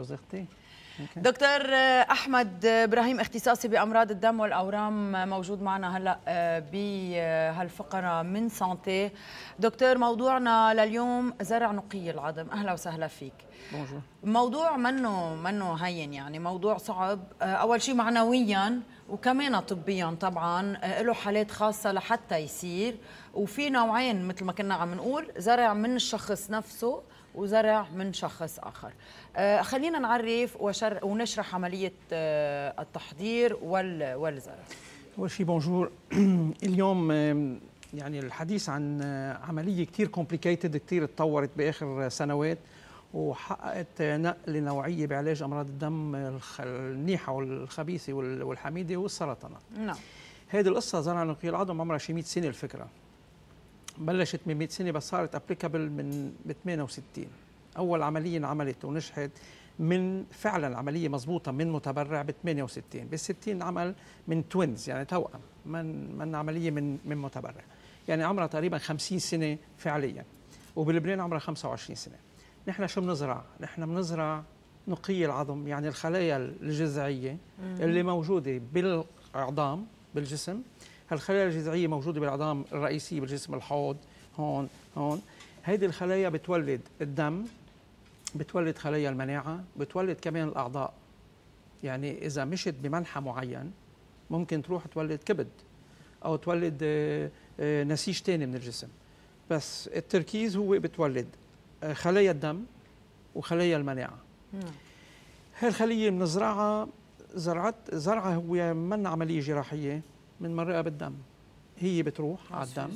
دكتور زغتي دكتور احمد ابراهيم اختصاصي بامراض الدم والاورام موجود معنا هلا آه، بهالفقره آه، من سانتي دكتور موضوعنا لليوم زرع نقي العظم اهلا وسهلا فيك بونجور موضوع منه منه هين يعني موضوع صعب آه، اول شيء معنويا وكمان طبيا طبعا له حالات خاصه لحتى يصير وفي نوعين مثل ما كنا عم نقول زرع من الشخص نفسه وزرع من شخص اخر آه خلينا نعرف وشر ونشرح عمليه آه التحضير وال والزرع اول شيء بونجور اليوم يعني الحديث عن آه، عمليه كثير كومبليكيتد كثير تطورت باخر سنوات وحققت نقل نوعيه بعلاج امراض الدم المنيحه والخبيثه والحميده والسرطانات نعم هذه القصه زرع نقي العظم عمرها شي 100 سنه الفكره بلشت من 100 سنه بس صارت ابليكابل من 68 اول عمليه انعملت ونجحت من فعلا عملية مضبوطة من متبرع ب 68 بال 60 عمل من توينز يعني توأم من من عملية من من متبرع يعني عمرها تقريبا 50 سنة فعليا وبلبنان عمرها 25 سنة نحن شو بنزرع؟ نحن بنزرع نقي العظم يعني الخلايا الجذعية اللي موجودة بالعظام بالجسم هالخلايا الجذعيه موجوده بالعظام الرئيسيه بالجسم الحوض هون هون هيدي الخلايا بتولد الدم بتولد خلايا المناعه بتولد كمان الاعضاء يعني اذا مشت بمنحى معين ممكن تروح تولد كبد او تولد آه، آه، نسيج تاني من الجسم بس التركيز هو بتولد آه، خلايا الدم وخلايا المناعه هالخلية بنزرعها زرعت زرعها هو من عمليه جراحيه من مرئه بالدم هي بتروح على الدم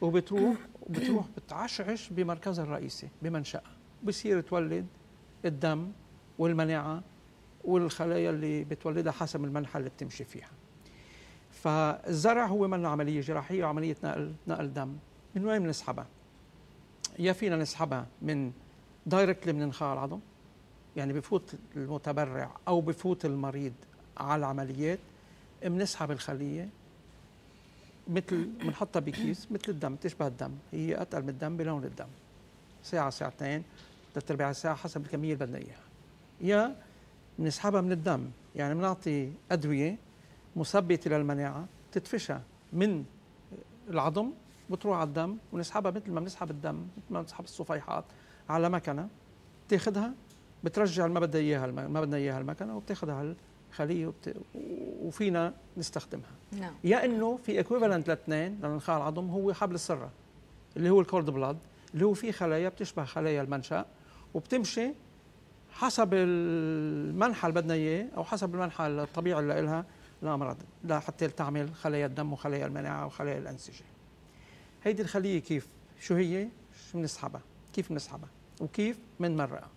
وبتروح بتروح بتعشعش بمركزها الرئيسي بمنشأها بصير تولد الدم والمناعه والخلايا اللي بتولدها حسب المنحى اللي بتمشي فيها فالزرع هو من عمليه جراحيه وعمليه نقل نقل دم من وين بنسحبها يا فينا نسحبها من دايركتلي من نخاع العظم يعني بفوت المتبرع او بفوت المريض على العمليات بنسحب الخليه مثل بنحطها بكيس مثل الدم بتشبه الدم هي اتقل من الدم بلون الدم ساعه ساعتين ثلاث ارباع ساعه حسب الكميه اللي بدنا اياها يا بنسحبها من الدم يعني بنعطي ادويه مثبته للمناعه تتفشى من العظم بتروح على الدم ونسحبها مثل ما بنسحب الدم مثل ما بنسحب الصفيحات على مكنه بتاخذها بترجع ما بدها اياها ما بدنا اياها المكنه وبتاخذها خليه وبت... وفينا نستخدمها نعم. يا انه في اكويفالنت لاثنين للنخاع العظم هو حبل السره اللي هو الكولد بلاد اللي هو فيه خلايا بتشبه خلايا المنشا وبتمشي حسب المنحى اللي بدنا اياه او حسب المنحى الطبيعي اللي لها لامراض لحتى تعمل خلايا الدم وخلايا المناعه وخلايا الانسجه. هيدي الخليه كيف؟ شو هي؟ شو بنسحبها؟ كيف بنسحبها؟ وكيف بنمرقها؟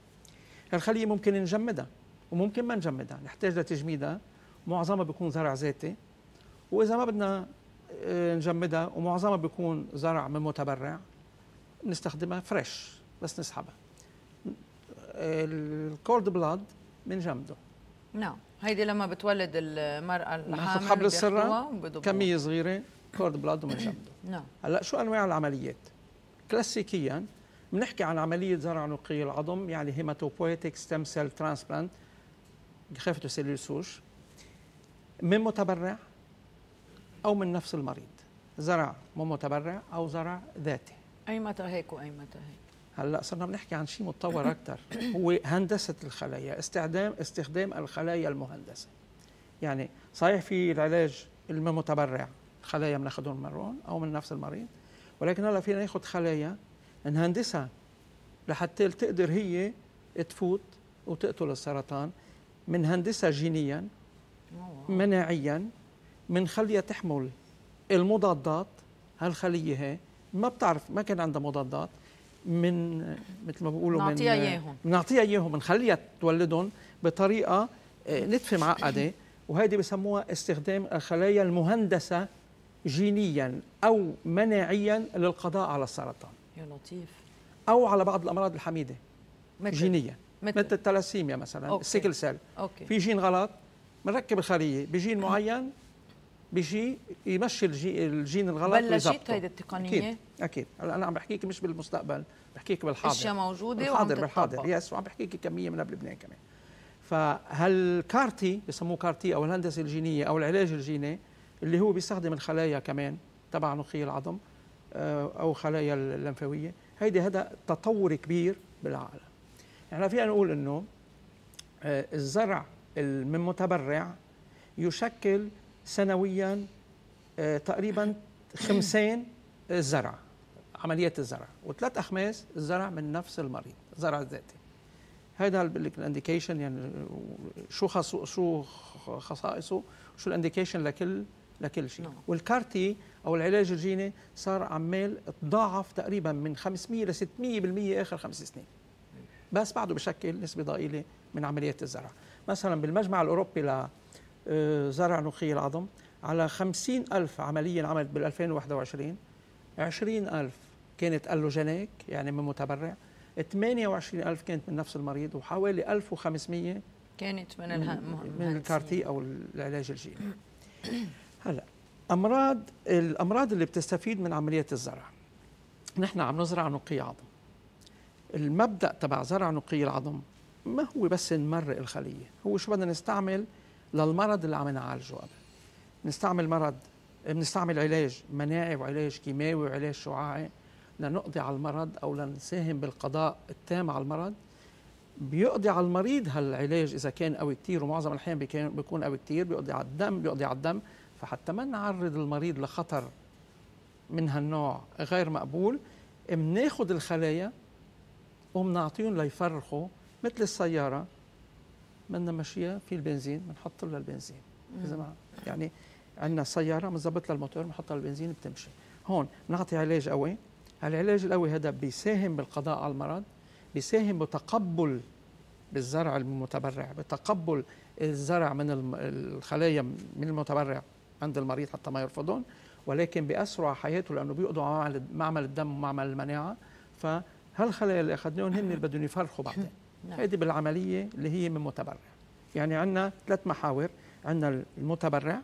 الخليه ممكن نجمدها وممكن ما نجمدها نحتاج لتجميدها معظمها بيكون زرع ذاتي واذا ما بدنا آه، نجمدها ومعظمها بيكون زرع من متبرع بنستخدمها فريش بس نسحبها الكولد بلاد بنجمده نعم هيدي لما بتولد المرأة الحامل حبل السرة كمية صغيرة كولد بلاد وبنجمده نعم هلا شو انواع العمليات؟ كلاسيكيا بنحكي عن عملية زرع نقي العظم يعني هيماتوبويتك ستيم سيل ترانسبلانت جخافة السلولوسوش من متبرع أو من نفس المريض زرع من متبرع أو زرع ذاتي أي متى هيك وأي متى هيك هلا صرنا بنحكي عن شيء متطور أكثر هو هندسة الخلايا استخدام استخدام الخلايا المهندسة يعني صحيح في العلاج المتبرع خلايا بناخذهم من هون أو من نفس المريض ولكن هلا فينا ناخذ خلايا نهندسها لحتى تقدر هي تفوت وتقتل السرطان هندسه جينيا مناعيا خليه تحمل المضادات هالخليه هي ما بتعرف ما كان عندها مضادات من مثل ما بيقولوا بنعطيها اياهم من اياهم تولدهم بطريقه آه، نتفه معقده وهيدي بسموها استخدام الخلايا المهندسه جينيا او مناعيا للقضاء على السرطان يا لطيف او على بعض الامراض الحميده مثل. جينيا مثل, مثل التلاسيميا مثلا السيكل سيل أوكي. في جين غلط بنركب الخليه بجين معين بيجي يمشي الجين الغلط بلشت هيدي التقنيه اكيد اكيد هلا انا عم بحكيك مش بالمستقبل بحكيك بالحاضر اشياء موجوده بالحاضر بالحاضر يس وعم بحكيك كميه منها بلبنان كمان فهالكارتي بسموه كارتي او الهندسه الجينيه او العلاج الجيني اللي هو بيستخدم الخلايا كمان تبع نخيل العظم آه، او خلايا اللمفاويه هيدي هذا تطور كبير بالعقل احنا فينا نقول انه آه، الزرع من متبرع يشكل سنويا آه، تقريبا خمسين الزرع عملية الزرع وثلاث أخماس الزرع من نفس المريض زرع ذاتي هذا الانديكيشن يعني شو خصو شو خصائصه شو الانديكيشن لكل لكل شيء نعم. والكارتي او العلاج الجيني صار عمال تضاعف تقريبا من 500 ل 600% اخر خمس سنين بس بعده بشكل نسبه ضئيله من عمليه الزرع مثلا بالمجمع الاوروبي لزرع آه، نخي العظم على 50 ألف عملية عملت بال 2021 20 ألف كانت ألوجينيك يعني من متبرع 28 ألف كانت من نفس المريض وحوالي 1500 كانت من الهم من الكارتي أو العلاج الجيني هلا أمراض الأمراض اللي بتستفيد من عملية الزرع نحن عم نزرع نقي عظم المبدا تبع زرع نقي العظم ما هو بس نمرق الخليه هو شو بدنا نستعمل للمرض اللي عم نعالجه قبل نستعمل مرض بنستعمل علاج مناعي وعلاج كيماوي وعلاج شعاعي لنقضي على المرض او لنساهم بالقضاء التام على المرض بيقضي على المريض هالعلاج اذا كان قوي كثير ومعظم الاحيان بيكون قوي كثير بيقضي على الدم بيقضي على الدم فحتى ما نعرض المريض لخطر من هالنوع غير مقبول بناخد الخلايا وبنعطيهم ليفرخوا مثل السياره بدنا ماشيها في البنزين بنحط لها البنزين اذا ما يعني عندنا سياره بنظبط لها الموتور بنحط لها البنزين بتمشي هون بنعطي علاج قوي العلاج القوي هذا بيساهم بالقضاء على المرض بيساهم بتقبل بالزرع المتبرع بتقبل الزرع من الخلايا من المتبرع عند المريض حتى ما يرفضون ولكن بأسرع حياته لأنه بيقضوا على معمل الدم ومعمل المناعة ف هالخلايا اللي اخذناهم هن اللي بدهم يفرخوا بعدين نعم. هيدي بالعمليه اللي هي من متبرع يعني عندنا ثلاث محاور عندنا المتبرع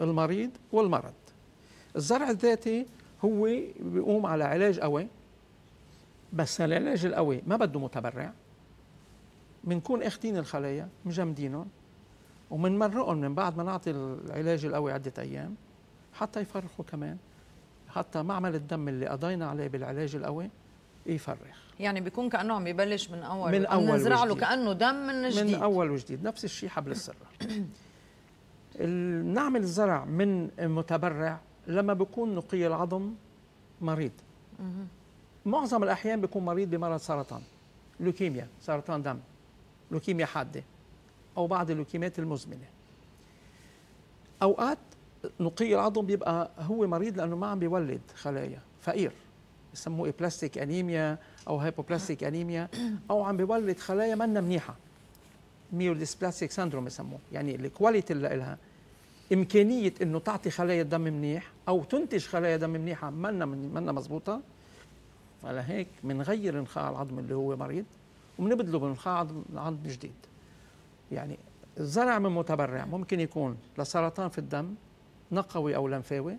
المريض والمرض الزرع الذاتي هو بيقوم على علاج قوي بس العلاج القوي ما بده متبرع بنكون اخذين الخلايا مجمدينهم ومنمرقهم من بعد ما نعطي العلاج القوي عده ايام حتى يفرخوا كمان حتى معمل الدم اللي قضينا عليه بالعلاج القوي يفرخ يعني بيكون كانه عم يبلش من اول من اول نزرع له كانه دم من جديد من اول وجديد نفس الشيء حبل السره بنعمل الزرع من متبرع لما بيكون نقي العظم مريض معظم الاحيان بيكون مريض بمرض سرطان لوكيميا سرطان دم لوكيميا حاده او بعض اللوكيمات المزمنه اوقات نقي العظم بيبقى هو مريض لانه ما عم بيولد خلايا فقير بسموه بلاستيك انيميا او هايبوبلاستيك انيميا او عم بيولد خلايا منا منيحه ميوليسبلاستيك سندروم بسموه يعني الكواليتي اللي لها امكانيه انه تعطي خلايا الدم منيح او تنتج خلايا دم منيحه منا منا مضبوطه فلهيك بنغير النخاع العظمي اللي هو مريض وبنبدله بنخاع عظم عظم جديد يعني الزرع من متبرع ممكن يكون لسرطان في الدم نقوي او لمفاوي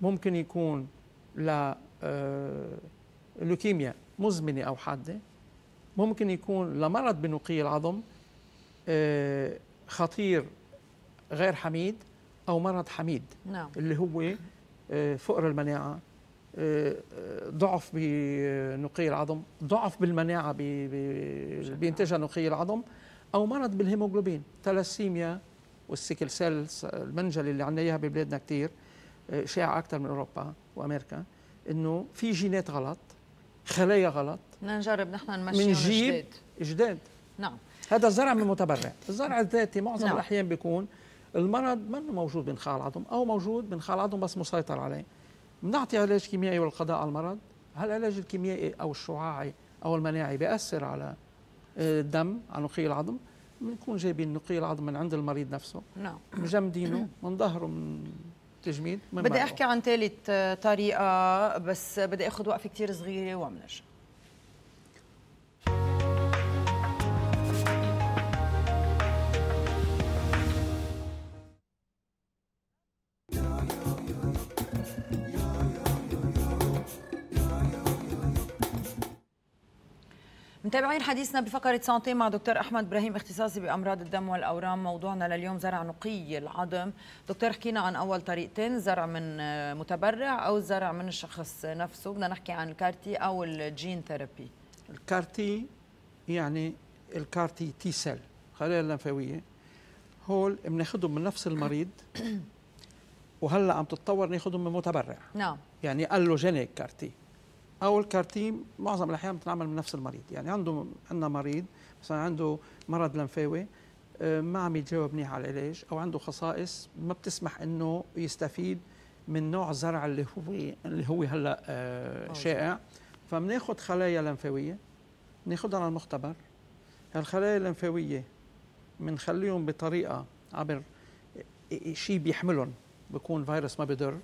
ممكن يكون ل آه، لوكيميا مزمنة أو حادة ممكن يكون لمرض بنقي العظم آه، خطير غير حميد أو مرض حميد نعم. اللي هو آه، فقر المناعة ضعف بنقي العظم ضعف بالمناعة بينتجها نقي العظم أو مرض بالهيموغلوبين تلاسيميا والسيكل سيلز المنجل اللي عندنا إياها ببلادنا كتير شائعة أكثر من أوروبا وأمريكا انه في جينات غلط خلايا غلط بدنا نجرب نحن نمشي جداد جداد نعم هذا الزرع من متبرع الزرع الذاتي معظم نعم. الاحيان بيكون المرض منه موجود خال العظم او موجود خال العظم بس مسيطر عليه بنعطي علاج كيميائي والقضاء على المرض هالعلاج الكيميائي او الشعاعي او المناعي بياثر على آه، الدم على نقي العظم بنكون جايبين نقي العظم من عند المريض نفسه نعم مجمدينه من ظهره من تجميد بدي احكي عن ثالث طريقه بس بدي اخذ وقفه كثير صغيره ومنرجع متابعين حديثنا بفقرة سانتي مع دكتور أحمد إبراهيم اختصاصي بأمراض الدم والأورام موضوعنا لليوم زرع نقي العظم دكتور حكينا عن أول طريقتين زرع من متبرع أو زرع من الشخص نفسه بدنا نحكي عن الكارتي أو الجين ثيرابي الكارتي يعني الكارتي تي سيل خلايا اللمفاوية هول بناخذهم من نفس المريض وهلا عم تتطور ناخذهم من متبرع نعم يعني الوجينيك كارتي او الكارتيم معظم الاحيان بتنعمل من نفس المريض يعني عنده عندنا مريض مثلا عنده مرض لمفاوي آه، ما عم يتجاوب منيح على العلاج او عنده خصائص ما بتسمح انه يستفيد من نوع الزرع اللي هو اللي هو هلا آه، آه، شائع فبناخذ خلايا لمفاويه بناخذها على المختبر هالخلايا اللمفاويه بنخليهم بطريقه عبر شيء بيحملهم بكون فيروس ما بضر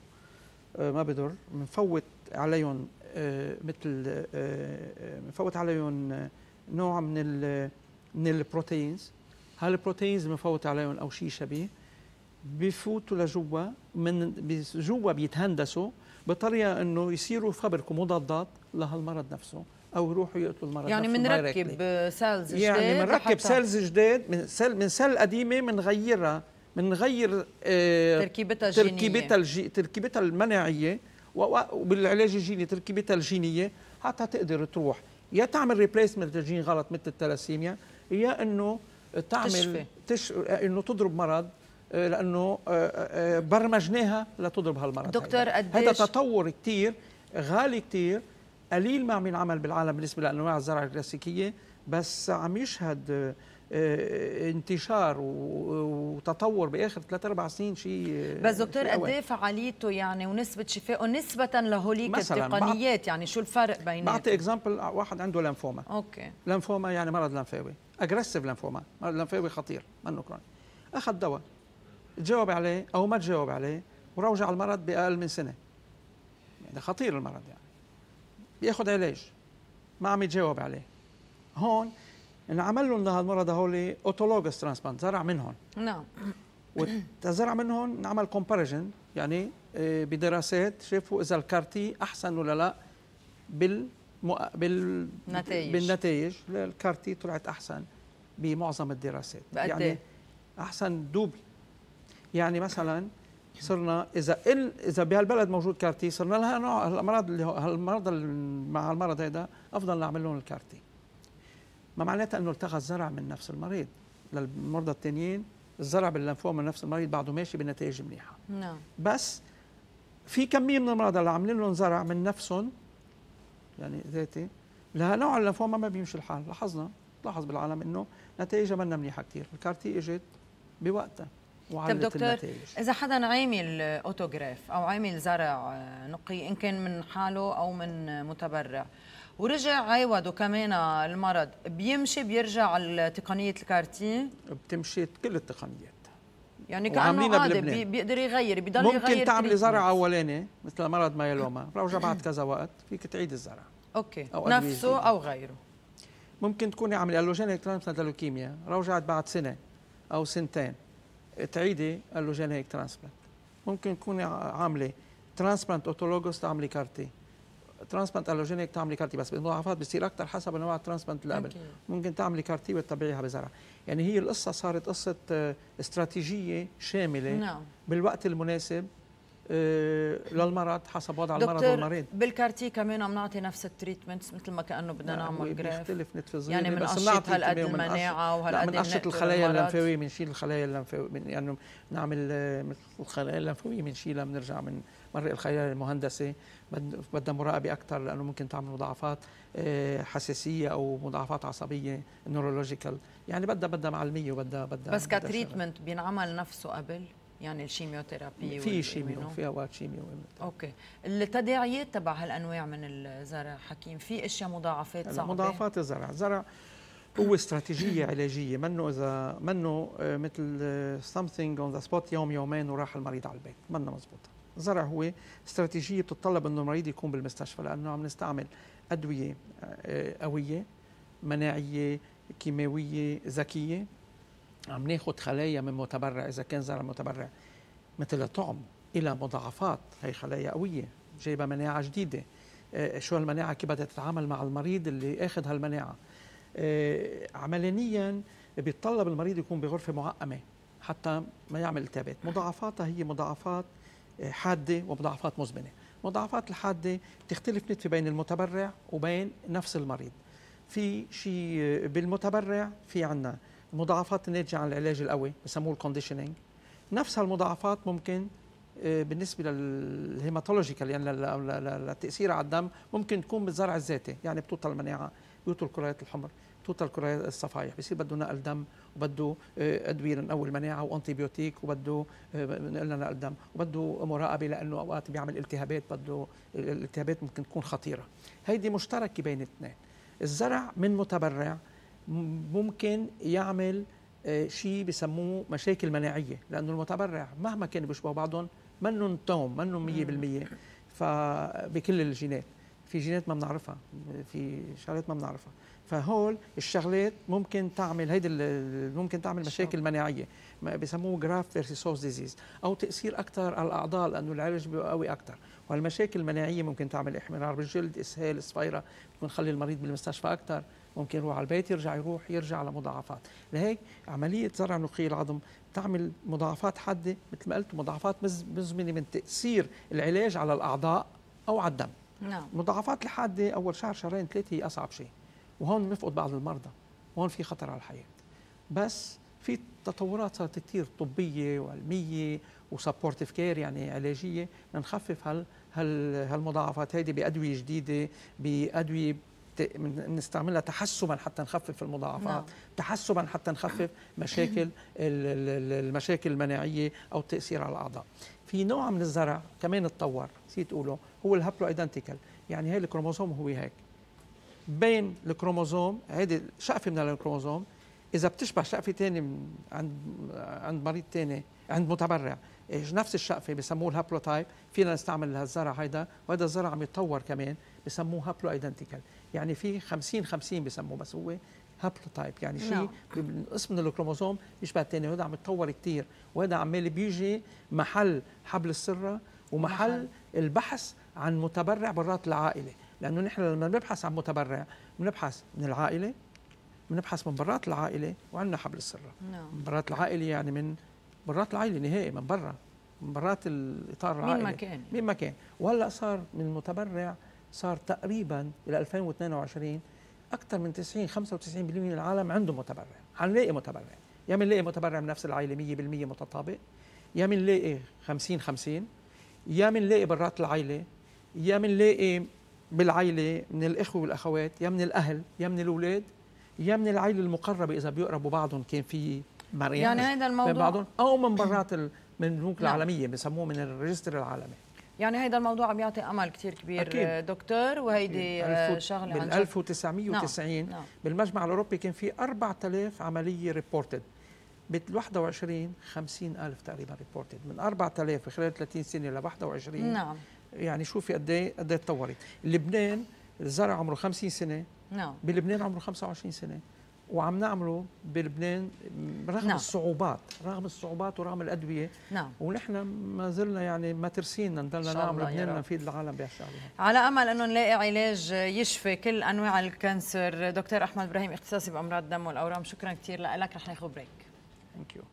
ما بضر بنفوت عليهم آه، مثل بنفوت آه، آه، عليهم نوع من الـ من البروتينز هالبروتينز بنفوت عليهم او شيء شبيه بفوتوا لجوا من جوا بيتهندسوا بطريقه انه يصيروا فبركوا مضادات لهالمرض نفسه او يروحوا يقتلوا المرض يعني بنركب يعني سيلز جديد يعني بنركب سيلز جداد من سيل من سيل قديمه بنغيرها بنغير آه تركيبتها الجينيه تركيبتها الجي تركيبتها المناعيه وبالعلاج الجيني تركيبتها الجينيه حتى تقدر تروح يا تعمل ريبليسمنت لجين غلط مثل التلاسيميا يا انه تعمل تشفي. تش... انه تضرب مرض آه، لانه آه، آه، برمجناها لتضرب هالمرض دكتور قديش هذا تطور كثير غالي كثير قليل ما عم ينعمل بالعالم بالنسبه لانواع الزرع الكلاسيكيه بس عم يشهد آه، انتشار وتطور باخر ثلاث اربع سنين شيء آه، بس دكتور قد ايه فعاليته يعني ونسبه شفائه نسبه لهوليك التقنيات يعني شو الفرق بين بعطي اكزامبل آه، واحد عنده لنفوما اوكي لنفوما يعني مرض لنفاوي اجريسيف لنفوما مرض لنفاوي خطير منه كروني اخذ دواء تجاوب عليه او ما تجاوب عليه وروجع المرض باقل من سنه يعني خطير المرض يعني بياخذ علاج ما عم يتجاوب عليه هون انعمل لهم لهالمرض هول اوتولوجس ترانسبلانت زرع منهم نعم وتزرع منهم نعمل كومباريجن يعني آه، بدراسات شافوا اذا الكارتي احسن ولا لا بال بالنتائج بالنتائج الكارتي طلعت احسن بمعظم الدراسات بقدي. يعني إيه؟ احسن دوبل يعني مثلا صرنا اذا ال... اذا بهالبلد موجود كارتي صرنا لها نوع هالمرض هالمرض مع المرض هذا افضل نعمل لهم الكارتي ما معناتها انه التغى الزرع من نفس المريض للمرضى التانيين الزرع باللمفوما من نفس المريض بعده ماشي بنتائج منيحه نعم بس في كميه من المرضى اللي عاملين لهم زرع من نفسهم يعني ذاتي لها نوع اللمفوما ما بيمشي الحال لاحظنا لاحظ بالعالم انه نتائجها منا منيحه كثير الكارتي اجت بوقتها طب دكتور النتائج. اذا حدا عامل اوتوغراف او عامل زرع نقي ان كان من حاله او من متبرع ورجع عاودوا كمان المرض بيمشي بيرجع التقنيه الكارتي بتمشي كل التقنيات يعني كانه عادي بيقدر يغير بيضل يغير ممكن تعملي زرع اولاني مثل مرض مايلوما روجا بعد كذا وقت فيك تعيد الزرع اوكي أو نفسه او غيره ممكن تكوني عامله الوجينيك ترانسبلانت لوكيميا اللوكيميا روجعت بعد سنه او سنتين تعيدي الوجينيك ترانسبلانت ممكن تكوني عامله ترانسبلانت اوتولوجوس تعملي كارتي ترانسبلانت الوجينيك تعملي كارتي بس بالمضاعفات بصير اكثر حسب انواع الترانسبلانت اللي قبل ممكن تعملي كارتي وتتبعيها بزرع يعني هي القصه صارت قصه آه، استراتيجيه شامله نعم. بالوقت المناسب آه، للمرض حسب وضع المرض والمريض بالكارتي كمان عم نعطي نفس التريتمنتس مثل ما كانه بدنا نعم، نعمل جراف بيختلف نتفز يعني بنقشط هالقد المناعه وهالقد بنقشط الخلايا اللمفاويه بنشيل الخلايا اللمفاويه يعني بنعمل آه، مثل الخلايا اللمفاويه بنشيلها بنرجع من مرق الخيال المهندسي بدها مراقبه اكثر لانه ممكن تعمل مضاعفات آه، حساسيه او مضاعفات عصبيه نورولوجيكال يعني بدها بدها معلميه وبدها بدها بس كتريتمنت بينعمل نفسه قبل يعني الشيميوثيرابي في شيميو في اوقات شيميو اوكي التداعيات تبع هالانواع من الزرع حكيم في اشياء مضاعفات صعبه مضاعفات الزرع الزرع هو استراتيجية علاجية منه إذا منه آه، مثل آه، something on the spot يوم يومين وراح المريض على البيت منه مزبوطة زرع هو استراتيجيه بتتطلب انه المريض يكون بالمستشفى لانه عم نستعمل ادويه آه، قويه مناعيه كيماويه ذكيه عم ناخذ خلايا من متبرع اذا كان زرع متبرع مثل الطعم الى مضاعفات هي خلايا قويه جايبه مناعه جديده آه، شو هالمناعه كيف بدها تتعامل مع المريض اللي اخذ هالمناعه آه، عمليا بيتطلب المريض يكون بغرفه معقمه حتى ما يعمل التابات مضاعفاتها هي مضاعفات حاده ومضاعفات مزمنه المضاعفات الحاده تختلف نتفه بين المتبرع وبين نفس المريض في شيء بالمتبرع في عندنا مضاعفات الناتجه عن العلاج القوي بسموه الكونديشنينج نفس هالمضاعفات ممكن آه، بالنسبه للهيماتولوجيكال يعني للتاثير على الدم ممكن تكون بالزرع الذاتي يعني بتوطى المناعه بيوطى الكريات الحمر توتال الكريات الصفايح بصير بده نقل دم وبده آه، ادويه لنقوي المناعه وانتي بيوتيك وبده قلنا آه، نقل دم وبده مراقبه لانه اوقات بيعمل التهابات بده آه، الالتهابات ممكن تكون خطيره هيدي مشتركه بين الاثنين الزرع من متبرع ممكن يعمل شيء بسموه مشاكل مناعيه لانه المتبرع مهما كان بيشبهوا بعضهم منهم توم منهم 100% فبكل الجينات في جينات ما بنعرفها في شغلات ما بنعرفها فهول الشغلات ممكن تعمل هيدي ممكن تعمل مشاكل مناعيه بسموه جراف فيرسيسوس ديزيز او تاثير اكثر على الاعضاء لانه العلاج بيبقى قوي اكثر والمشاكل المناعيه ممكن تعمل احمرار بالجلد اسهال صفيره تخلي المريض بالمستشفى اكثر ممكن يروح على البيت يرجع يروح يرجع لمضاعفات لهيك عملية زرع نقي العظم تعمل مضاعفات حادة مثل ما قلت مضاعفات مزمنة من تأثير العلاج على الأعضاء أو على الدم نعم مضاعفات الحاده اول شهر شهرين ثلاثه هي اصعب شيء وهون بنفقد بعض المرضى وهون في خطر على الحياه بس في تطورات صارت كثير طبيه وعلميه وسبورتيف كير يعني علاجيه لنخفف هال هال هالمضاعفات هيدي بادويه جديده بادويه نستعملها تحسبا حتى نخفف المضاعفات نعم. تحسبا حتى نخفف مشاكل المشاكل المناعيه او التاثير على الاعضاء في نوع من الزرع كمان تطور نسيت اقوله هو الهابلو ايدنتيكال يعني هي الكروموزوم هو هيك بين الكروموزوم هيدي شقفه من الكروموزوم اذا بتشبه شقفه ثانيه عند عند مريض ثاني عند متبرع نفس الشقفه بسموه الهابلوتايب فينا نستعمل هالزرع هيدا وهذا الزرع عم يتطور كمان بسموه هابلو ايدنتيكال يعني في 50 50 بسموه بس هو هابلو تايب يعني شيء قسم نعم. من الكروموزوم بيشبه الثاني وهذا عم يتطور كثير وهذا عمال بيجي محل حبل السره ومحل محل. نعم. البحث عن متبرع برات العائله لانه نحن لما بنبحث عن متبرع بنبحث من العائله بنبحث من برات العائله وعندنا حبل السره no. نعم. من برات العائله يعني من برات العائله نهائي من برا من برات الاطار العائلي مين مكان يعني. مين مكان وهلا صار من المتبرع صار تقريبا الى 2022 اكثر من 90 95% من العالم عنده متبرع حنلاقي متبرع يا بنلاقي متبرع من نفس العائله 100% متطابق يا بنلاقي 50 50 يا بنلاقي برات العائله يا بنلاقي بالعائله من الاخوه والاخوات يا من الاهل يا من الاولاد يا من العائله المقربه اذا بيقربوا بعضهم كان في مريم يعني هذا الموضوع من بعضهم او من برات البنوك نعم. العالميه بسموه من الريجستر العالمي يعني هذا الموضوع عم يعطي امل كثير كبير أكيد. آه، دكتور وهيدي آه، شغله بال 1990 نعم. نعم. بالمجمع الاوروبي كان في 4000 عمليه ريبورتد بال 21 50000 تقريبا ريبورتد من 4000 خلال 30 سنه ل 21 نعم يعني شوفي قد ايه قد ايه تطورت لبنان الزرع عمره 50 سنه نعم بلبنان عمره 25 سنه وعم نعمله بلبنان رغم نعم. الصعوبات رغم الصعوبات ورغم الادويه نعم ونحن ما زلنا يعني ما ترسينا نضلنا نعمل لبنان نفيد العالم بها على امل انه نلاقي علاج يشفي كل انواع الكانسر دكتور احمد ابراهيم اختصاصي بامراض الدم والاورام شكرا كثير لك رح ناخذ بريك ثانك يو